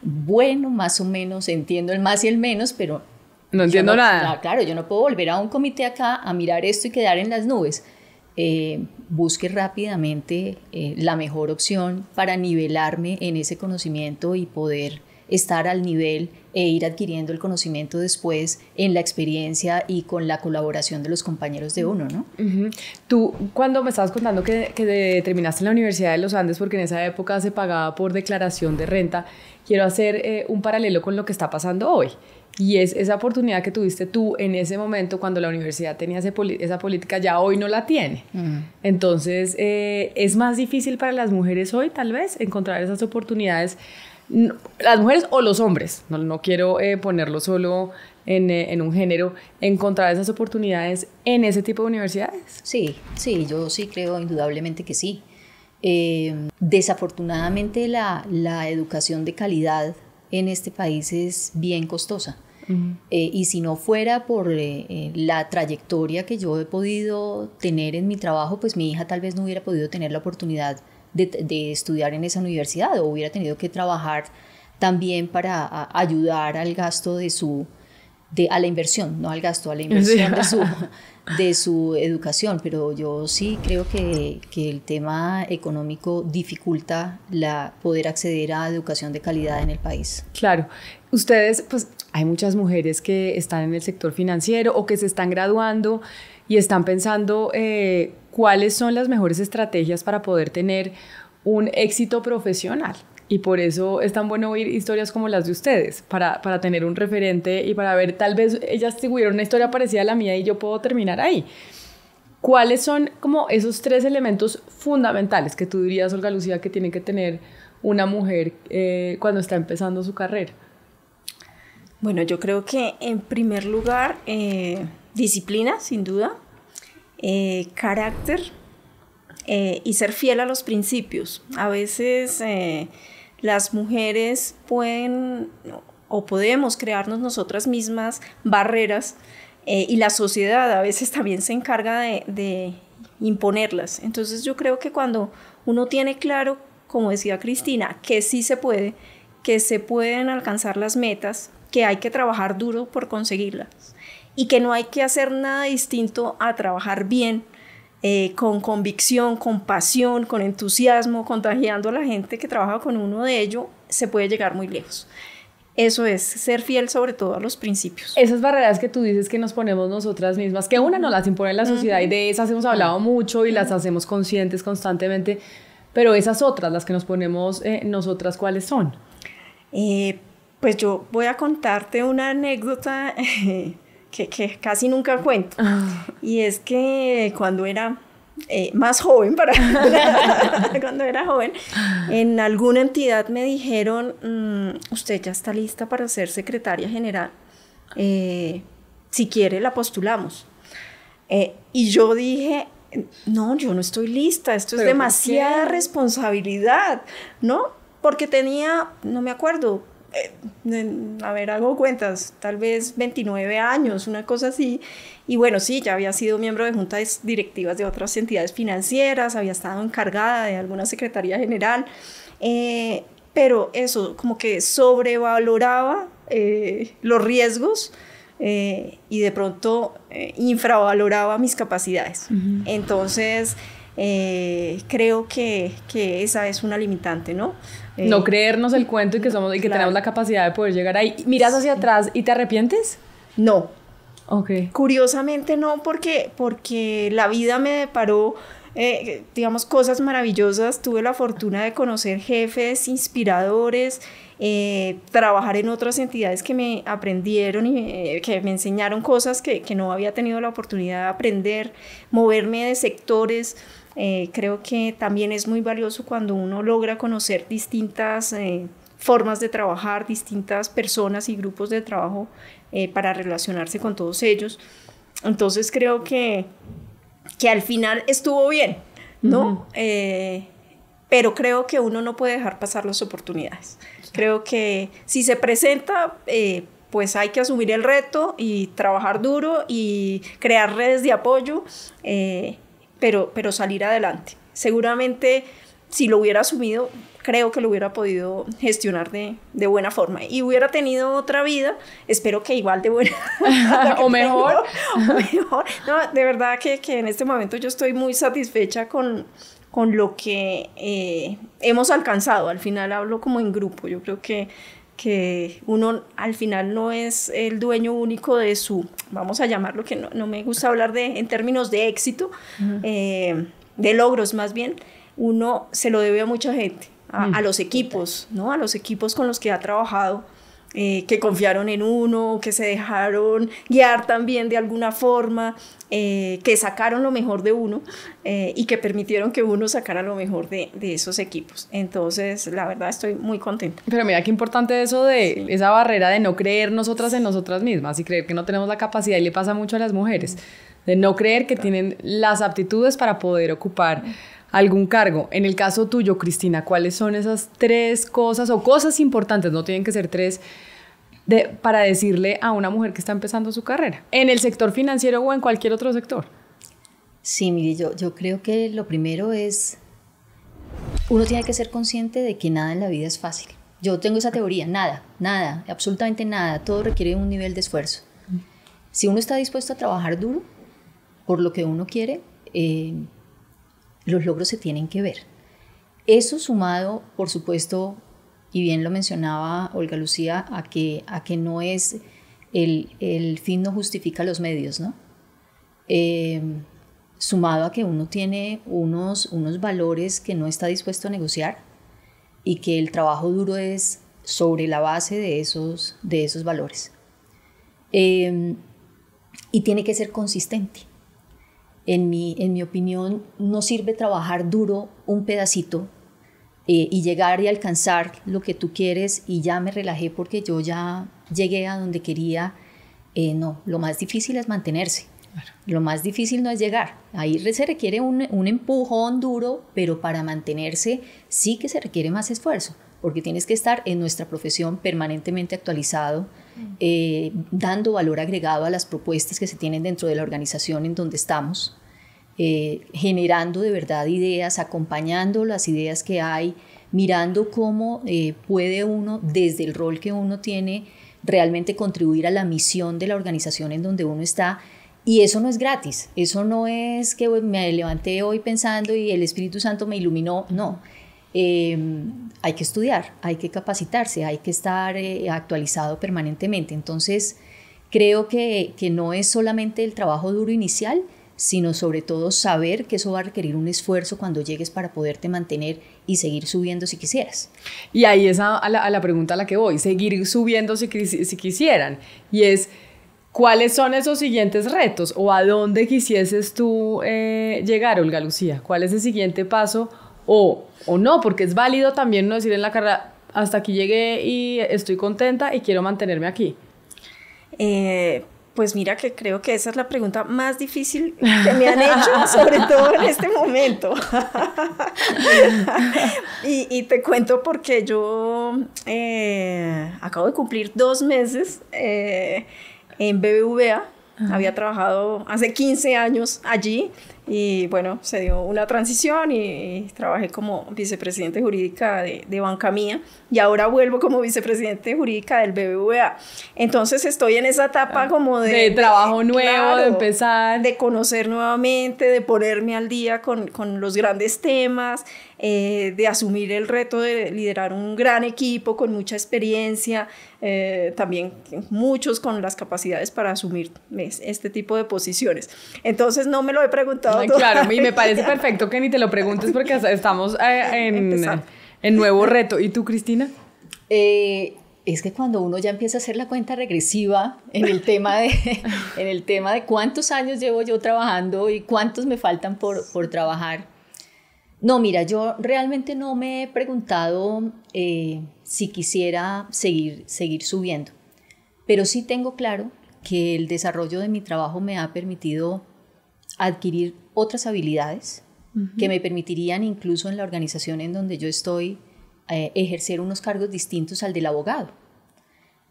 bueno, más o menos entiendo el más y el menos, pero... No entiendo nada. Claro, yo no puedo volver a un comité acá a mirar esto y quedar en las nubes busque rápidamente eh, la mejor opción para nivelarme en ese conocimiento y poder estar al nivel e ir adquiriendo el conocimiento después en la experiencia y con la colaboración de los compañeros de uno, ¿no? Tú, cuando me estabas contando que, que terminaste en la Universidad de los Andes, porque en esa época se pagaba por declaración de renta, quiero hacer eh, un paralelo con lo que está pasando hoy. Y es esa oportunidad que tuviste tú en ese momento cuando la universidad tenía esa política, ya hoy no la tiene. Mm. Entonces, eh, ¿es más difícil para las mujeres hoy tal vez encontrar esas oportunidades? las mujeres o los hombres, no, quiero eh, ponerlo solo eh, en, un género, encontrar esas oportunidades en ese tipo de universidades. Sí, sí, yo sí creo indudablemente que sí. Em, desafortunadamente la educación de calidad en este país es bien costosa eh, y si no fuera por eh, eh, la trayectoria que yo he podido tener en mi trabajo, pues mi hija tal vez no hubiera podido tener la oportunidad de, estudiar en esa universidad o hubiera tenido que trabajar también para ayudar al gasto de su, de, a la inversión, no al gasto, a la inversión de, su, educación. Pero yo sí creo que, el tema económico dificulta la, poder acceder a educación de calidad en el país. Claro. Ustedes, pues hay muchas mujeres que están en el sector financiero o que se están graduando y están pensando eh, cuáles son las mejores estrategias para poder tener un éxito profesional. Y por eso es tan bueno oír historias como las de ustedes, para, tener un referente y para ver, tal vez ellas tuvieron una historia parecida a la mía y yo puedo terminar ahí. ¿Cuáles son como esos tres elementos fundamentales que tú dirías, Olga Lucía, que tiene que tener una mujer eh, cuando está empezando su carrera? Bueno, yo creo que en primer lugar, eh, disciplina, sin duda, eh, carácter eh, y ser fiel a los principios. A veces las mujeres pueden o podemos crearnos nosotras mismas barreras y la sociedad a veces también se encarga de imponerlas. Entonces yo creo que cuando uno tiene claro, como decía Cristina, que sí se puede, que se pueden alcanzar las metas, que hay que trabajar duro por conseguirlas y que no hay que hacer nada distinto a trabajar bien, eh, con convicción, con pasión, con entusiasmo, contagiando a la gente que trabaja con uno de ello, se puede llegar muy lejos. Eso es ser fiel sobre todo a los principios. Esas barreras que tú dices que nos ponemos nosotras mismas, que una nos las impone la sociedad y de esas hemos hablado mucho y las hacemos conscientes constantemente, pero esas otras, las que nos ponemos eh, nosotras, ¿cuáles son? Eh, pues yo voy a contarte una anécdota que, casi nunca cuento. Ah. Y es que cuando era eh, más joven, cuando era joven, en alguna entidad me dijeron, mm, usted ya está lista para ser secretaria general. Eh, si quiere, la postulamos. Eh, y yo dije, no, yo no estoy lista, esto es demasiada responsabilidad, ¿no? Porque tenía, no me acuerdo, eh, a ver, hago cuentas, tal vez 29 años, una cosa así. Y bueno, sí, ya había sido miembro de juntas directivas de otras entidades financieras, había estado encargada de alguna secretaría general, eh, pero eso como que sobrevaloraba eh, los riesgos. y de pronto infravaloraba mis capacidades. Entonces, creo que, que esa es una limitante, ¿no? Eh, no creernos el cuento y que somos y que tenemos la capacidad de poder llegar ahí. ¿Miras hacia atrás y te arrepientes? No. Ok. Curiosamente no, porque, porque la vida me deparó, eh, digamos, cosas maravillosas. Tuve la fortuna de conocer jefes inspiradores, eh, trabajar en otras entidades que me aprendieron y que me enseñaron cosas que, que no había tenido la oportunidad de aprender, moverme de sectores. Eh, creo que también es muy valioso cuando uno logra conocer distintas eh, formas de trabajar, distintas personas y grupos de trabajo eh, para relacionarse con todos ellos. Entonces creo que, que al final estuvo bien, ¿no? pero creo que uno no puede dejar pasar las oportunidades. Creo que si se presenta, pues hay que asumir el reto y trabajar duro y crear redes de apoyo eh, pero, pero salir adelante. Seguramente si lo hubiera asumido, creo que lo hubiera podido gestionar de, de, buena forma. Y hubiera tenido otra vida, espero que igual de buena. o mejor. mejor. No, de verdad que, que, en este momento yo estoy muy satisfecha con, con lo que eh, hemos alcanzado. Al final hablo como en grupo. Yo creo que que uno al final no es el dueño único de su, vamos a llamarlo, que no, me gusta hablar de, en términos de éxito, eh, de logros más bien, uno se lo debe a mucha gente, a mm, los equipos, ¿no? A los equipos con los que ha trabajado, eh, que confiaron en uno, que se dejaron guiar también de alguna forma, eh, que sacaron lo mejor de uno eh, y que permitieron que uno sacara lo mejor de, esos equipos. Entonces, la verdad, estoy muy contenta. Pero mira qué importante eso de esa barrera de no creer nosotras en nosotras mismas y creer que no tenemos la capacidad y le pasa mucho a las mujeres, de no creer que tienen las aptitudes para poder ocupar algún cargo. En el caso tuyo, Cristina, ¿cuáles son esas tres cosas o cosas importantes? No tienen que ser tres. para decirle a una mujer que está empezando su carrera, en el sector financiero o en cualquier otro sector. Sí, mire, yo, yo creo que lo primero es, uno tiene que ser consciente de que nada en la vida es fácil. Yo tengo esa teoría, nada, nada, absolutamente nada, todo requiere un nivel de esfuerzo. Si uno está dispuesto a trabajar duro por lo que uno quiere, eh, los logros se tienen que ver. Eso sumado, por supuesto, y bien lo mencionaba Olga Lucía, a que, a que no es el, fin no justifica los medios, ¿no? Eh, sumado a que uno tiene unos, unos valores que no está dispuesto a negociar y que el trabajo duro es sobre la base de esos, de esos valores. Eh, y tiene que ser consistente en mi, opinión, no sirve trabajar duro un pedacito eh, y llegar y alcanzar lo que tú quieres y ya me relajé porque yo ya llegué a donde quería. Eh, no, lo más difícil es mantenerse. Lo más difícil no es llegar. Ahí se requiere un, un empujón duro, pero para mantenerse sí que se requiere más esfuerzo, porque tienes que estar en nuestra profesión permanentemente actualizado, eh, dando valor agregado a las propuestas que se tienen dentro de la organización en donde estamos, eh, generando de verdad ideas, acompañando las ideas que hay, mirando cómo eh, puede uno, desde el rol que uno tiene, realmente contribuir a la misión de la organización en donde uno está. Y eso no es gratis, eso no es que me levanté hoy pensando y el Espíritu Santo me iluminó, no. Em, hay que estudiar, hay que capacitarse, hay que estar eh, actualizado permanentemente. Entonces, creo que, no es solamente el trabajo duro inicial, sino sobre todo saber que eso va a requerir un esfuerzo cuando llegues para poderte mantener y seguir subiendo si quisieras. Y ahí es a, la, pregunta a la que voy, seguir subiendo si, si, quisieran. Y es, ¿cuáles son esos siguientes retos o a dónde quisieses tú eh, llegar, Olga Lucía? ¿Cuál es el siguiente paso? o, no, porque es válido también no decir en la carrera, hasta aquí llegué y estoy contenta y quiero mantenerme aquí. Eh, pues mira que creo que esa es la pregunta más difícil que me han hecho, sobre todo en este momento. y, te cuento porque yo eh, acabo de cumplir dos meses eh, en BBVA. Había trabajado hace 15 años allí y bueno, se dio una transición y, trabajé como vicepresidente jurídica de, de, Banca Mía y ahora vuelvo como vicepresidente jurídica del BBVA. Entonces estoy en esa etapa ah, como de... De trabajo nuevo, de empezar. De conocer nuevamente, de ponerme al día con, con los grandes temas. Eh, de asumir el reto de liderar un gran equipo con mucha experiencia, eh, también muchos con las capacidades para asumir este tipo de posiciones. Entonces no me lo he preguntado. claro, y me parece perfecto que ni te lo preguntes porque estamos eh, en, en, nuevo reto. ¿Y tú, Cristina? es que cuando uno ya empieza a hacer la cuenta regresiva en el tema de, en el tema de cuántos años llevo yo trabajando y cuántos me faltan por, por trabajar, no, mira, yo realmente no me he preguntado eh, si quisiera seguir, seguir subiendo, pero sí tengo claro que el desarrollo de mi trabajo me ha permitido adquirir otras habilidades que me permitirían incluso en la organización en donde yo estoy eh, ejercer unos cargos distintos al del abogado.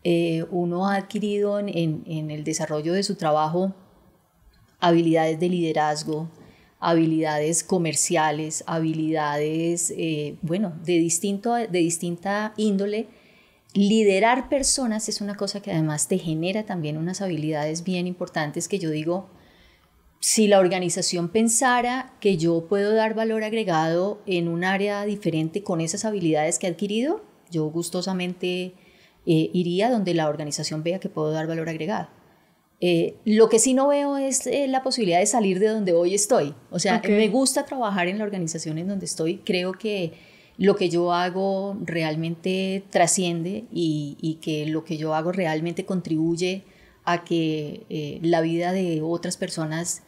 Eh, uno ha adquirido en, el desarrollo de su trabajo habilidades de liderazgo, habilidades comerciales, habilidades, eh, bueno, de, distinto, de distinta índole. Liderar personas es una cosa que además te genera también unas habilidades bien importantes que yo digo, si la organización pensara que yo puedo dar valor agregado en un área diferente con esas habilidades que he adquirido, yo gustosamente eh, iría donde la organización vea que puedo dar valor agregado. Eh, lo que sí no veo es eh, la posibilidad de salir de donde hoy estoy. O sea, me gusta trabajar en la organización en donde estoy. Creo que lo que yo hago realmente trasciende y, que lo que yo hago realmente contribuye a que eh, la vida de otras personas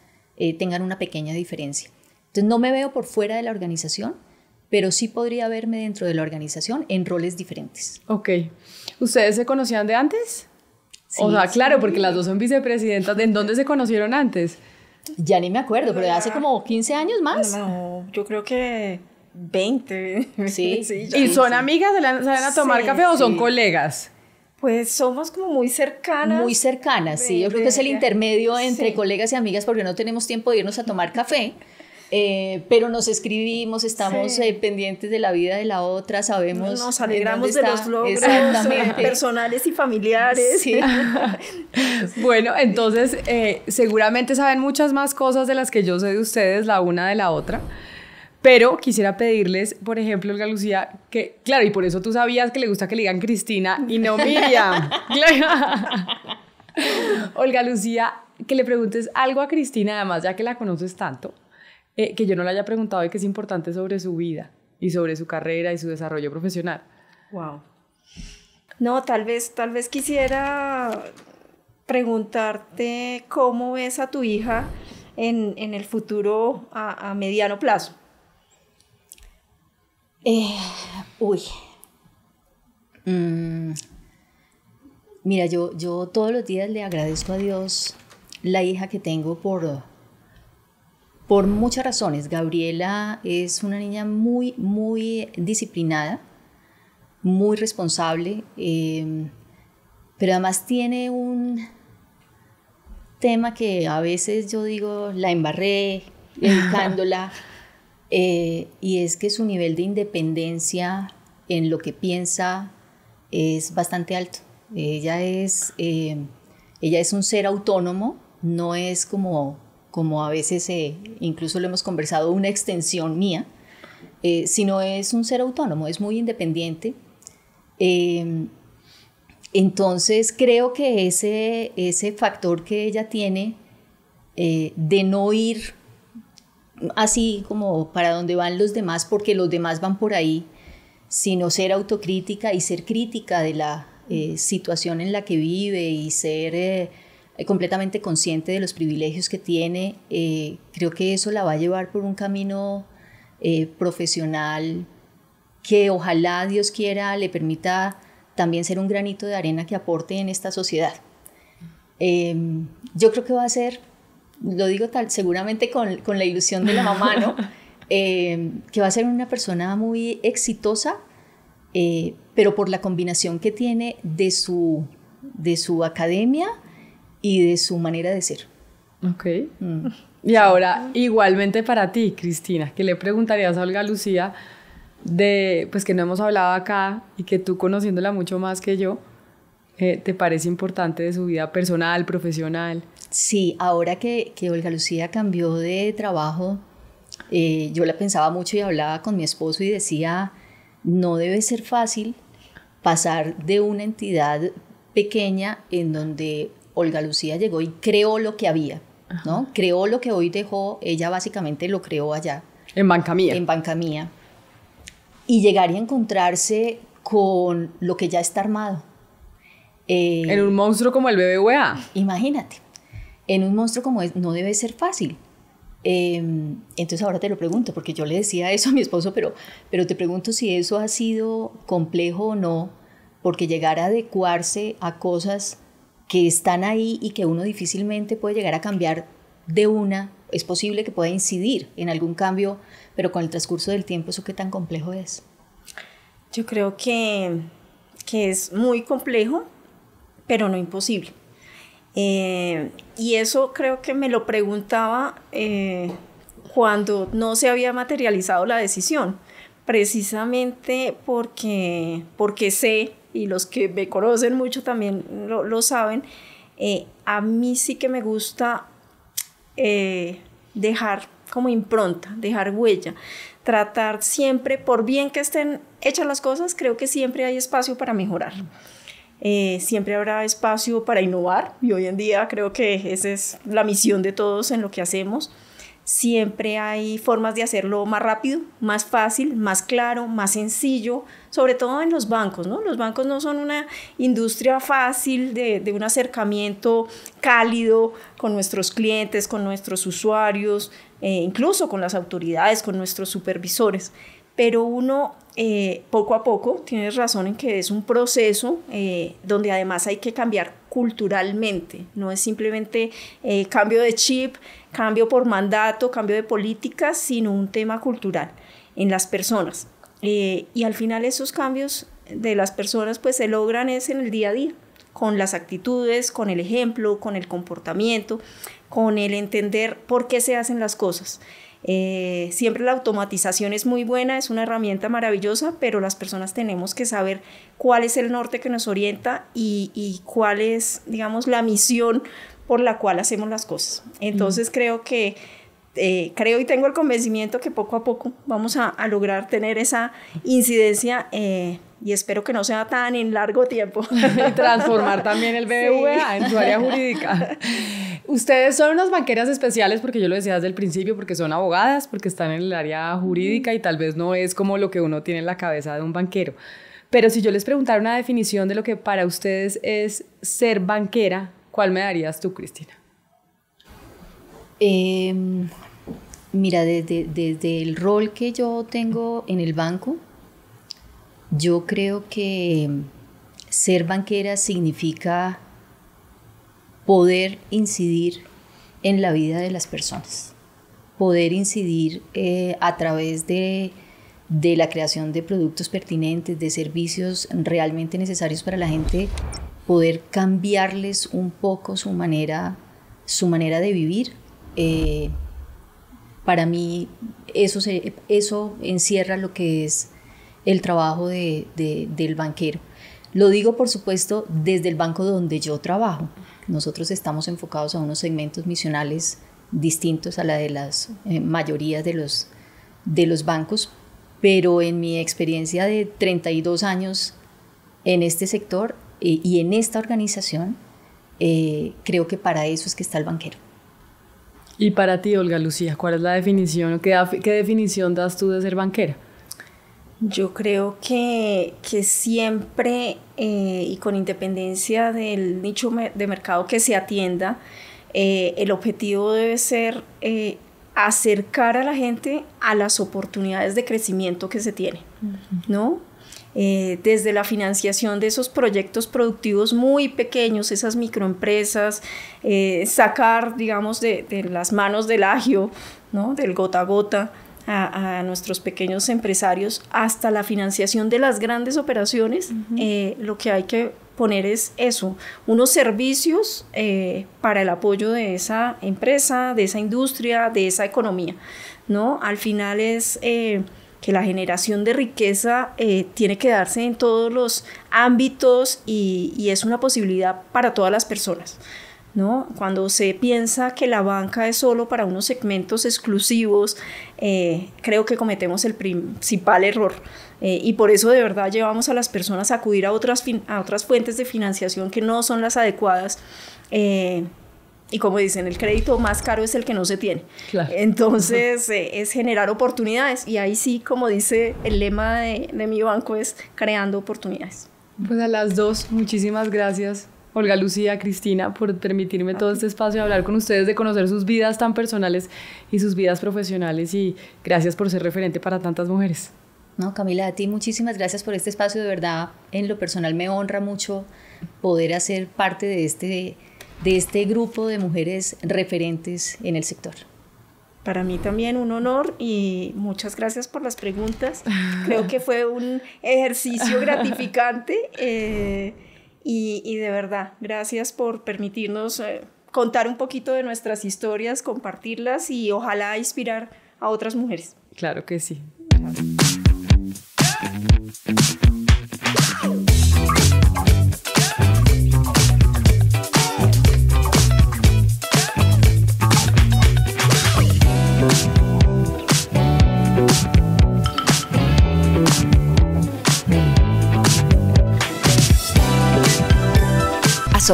tengan una pequeña diferencia. Entonces, no me veo por fuera de la organización, pero sí podría verme dentro de la organización en roles diferentes. Ok. ¿Ustedes se conocían de antes? o sea, claro, porque las dos son vicepresidentas. ¿En dónde se conocieron antes? Ya ni me acuerdo, pero hace como 15 años más. No, yo creo que 20. Sí. ¿Y son amigas? ¿Se a tomar café o son colegas? Pues somos como muy cercanas. Muy cercanas, sí. Yo creo que es el intermedio entre colegas y amigas porque no tenemos tiempo de irnos a tomar café. Eh, pero nos escribimos, estamos eh, pendientes de la vida de la otra, sabemos. Nos alegramos de los logros personales y familiares. bueno, entonces eh, seguramente saben muchas más cosas de las que yo sé de ustedes, la una de la otra. Pero quisiera pedirles, por ejemplo, Olga Lucía, que, claro, y por eso tú sabías que le gusta que le digan Cristina y no Miriam. Olga Lucía, que le preguntes algo a Cristina, además, ya que la conoces tanto eh, que yo no le haya preguntado y que es importante sobre su vida y sobre su carrera y su desarrollo profesional. Wow. No, tal vez, tal vez quisiera preguntarte cómo ves a tu hija en, el futuro a, mediano plazo. Eh, uy. Mm. mira, yo, yo todos los días le agradezco a Dios la hija que tengo por, por muchas razones. Gabriela es una niña muy, muy disciplinada, muy responsable, em, pero además tiene un tema que a veces yo digo, la embarré educándola, eh, y es que su nivel de independencia en lo que piensa es bastante alto. Ella es, em, ella es un ser autónomo, no es como como a veces eh, incluso lo hemos conversado, una extensión mía, eh, si no es un ser autónomo, es muy independiente. Em, entonces creo que ese, ese factor que ella tiene eh, de no ir así como para donde van los demás, porque los demás van por ahí, sino ser autocrítica y ser crítica de la situación en la que vive y ser eh, completamente consciente de los privilegios que tiene, eh, creo que eso la va a llevar por un camino eh, profesional que ojalá Dios quiera le permita también ser un granito de arena que aporte en esta sociedad. Em, yo creo que va a ser, lo digo tal, seguramente con, con la ilusión de la mamá, ¿no? Em, que va a ser una persona muy exitosa, pero por la combinación que tiene de su, de su academia, y de su manera de ser. Ok. Mm. Y ahora, igualmente para ti, Cristina, que le preguntarías a Olga Lucía de, pues que no hemos hablado acá y que tú conociéndola mucho más que yo, eh, ¿te parece importante de su vida personal, profesional? Sí, ahora que, que Olga Lucía cambió de trabajo, eh, yo la pensaba mucho y hablaba con mi esposo y decía, no debe ser fácil pasar de una entidad pequeña en donde Olga Lucía llegó y creó lo que había, ¿no? Creó lo que hoy dejó, ella básicamente lo creó allá. En Banca Mía. En Banca Mía. Y llegar y encontrarse con lo que ya está armado. Eh, en un monstruo como el BBVA. Imagínate. En un monstruo como es, no debe ser fácil. Em, entonces ahora te lo pregunto, porque yo le decía eso a mi esposo, pero, pero te pregunto si eso ha sido complejo o no, porque llegar a adecuarse a cosas que están ahí y que uno difícilmente puede llegar a cambiar de una, es posible que pueda incidir en algún cambio, pero con el transcurso del tiempo, ¿eso qué tan complejo es? Yo creo que, que es muy complejo, pero no imposible. Eh, y eso creo que me lo preguntaba eh, cuando no se había materializado la decisión, precisamente porque, porque sé y los que me conocen mucho también lo, saben, eh, a mí sí que me gusta eh, dejar como impronta, dejar huella, tratar siempre, por bien que estén hechas las cosas, creo que siempre hay espacio para mejorar. Eh, siempre habrá espacio para innovar y hoy en día creo que esa es la misión de todos en lo que hacemos. Siempre hay formas de hacerlo más rápido, más fácil, más claro, más sencillo, sobre todo en los bancos, ¿no? Los bancos no son una industria fácil de, un acercamiento cálido con nuestros clientes, con nuestros usuarios, eh, incluso con las autoridades, con nuestros supervisores pero uno eh, poco a poco, tienes razón en que es un proceso eh, donde además hay que cambiar culturalmente, no es simplemente eh, cambio de chip, cambio por mandato, cambio de política sino un tema cultural en las personas. Eh, y al final esos cambios de las personas pues se logran es en el día a día, con las actitudes, con el ejemplo, con el comportamiento, con el entender por qué se hacen las cosas. Eh, siempre la automatización es muy buena, es una herramienta maravillosa, pero las personas tenemos que saber cuál es el norte que nos orienta y, cuál es, digamos, la misión por la cual hacemos las cosas. Entonces creo que eh, creo y tengo el convencimiento que poco a poco vamos a, lograr tener esa incidencia eh, y espero que no sea tan en largo tiempo. y transformar también el BBVA en su área jurídica. Ustedes son unas banqueras especiales, porque yo lo decía desde el principio, porque son abogadas, porque están en el área jurídica y tal vez no es como lo que uno tiene en la cabeza de un banquero. Pero si yo les preguntara una definición de lo que para ustedes es ser banquera, ¿cuál me darías tú, Cristina? Eh, Mira, desde, el rol que yo tengo en el banco, yo creo que ser banquera significa poder incidir en la vida de las personas, poder incidir eh, a través de, la creación de productos pertinentes, de servicios realmente necesarios para la gente, poder cambiarles un poco su manera, su manera de vivir. Eh, para mí eso, encierra lo que es el trabajo del banquero. Lo digo, por supuesto, desde el banco donde yo trabajo. Nosotros estamos enfocados a unos segmentos misionales distintos a la de las eh, mayorías de los, de los bancos, pero en mi experiencia de 32 años en este sector eh, y en esta organización, eh, creo que para eso es que está el banquero. Y para ti, Olga Lucía, ¿cuál es la definición o qué, definición das tú de ser banquera? Yo creo que, que siempre eh, y con independencia del nicho de mercado que se atienda, eh, el objetivo debe ser eh, acercar a la gente a las oportunidades de crecimiento que se tiene, ¿no? Eh, desde la financiación de esos proyectos productivos muy pequeños, esas microempresas, eh, sacar, digamos, de, las manos del agio, ¿no? del gota a gota. A, nuestros pequeños empresarios hasta la financiación de las grandes operaciones, eh, lo que hay que poner es eso, unos servicios para el apoyo de esa empresa, de esa industria, de esa economía, ¿no? Al final es que la generación de riqueza eh, tiene que darse en todos los ámbitos y, es una posibilidad para todas las personas. ¿no? Cuando se piensa que la banca es solo para unos segmentos exclusivos, eh, creo que cometemos el principal error. Eh, y por eso de verdad llevamos a las personas a acudir a otras, a otras fuentes de financiación que no son las adecuadas. Y como dicen, el crédito más caro es el que no se tiene. Entonces, eh, es generar oportunidades. Y ahí sí, como dice el lema de, de mi banco, es creando oportunidades. Pues a las dos, muchísimas gracias. Olga Lucía, Cristina, por permitirme todo este espacio de hablar con ustedes, de conocer sus vidas tan personales y sus vidas profesionales y gracias por ser referente para tantas mujeres. No, Camila, a ti muchísimas gracias por este espacio, de verdad, en lo personal me honra mucho poder hacer parte de este de este grupo de mujeres referentes en el sector. Para mí también un honor y muchas gracias por las preguntas. Creo que fue un ejercicio gratificante eh, y, de verdad, gracias por permitirnos eh, contar un poquito de nuestras historias, compartirlas y ojalá inspirar a otras mujeres. Claro que sí.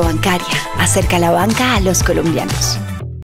Bancaria. Acerca la banca a los colombianos.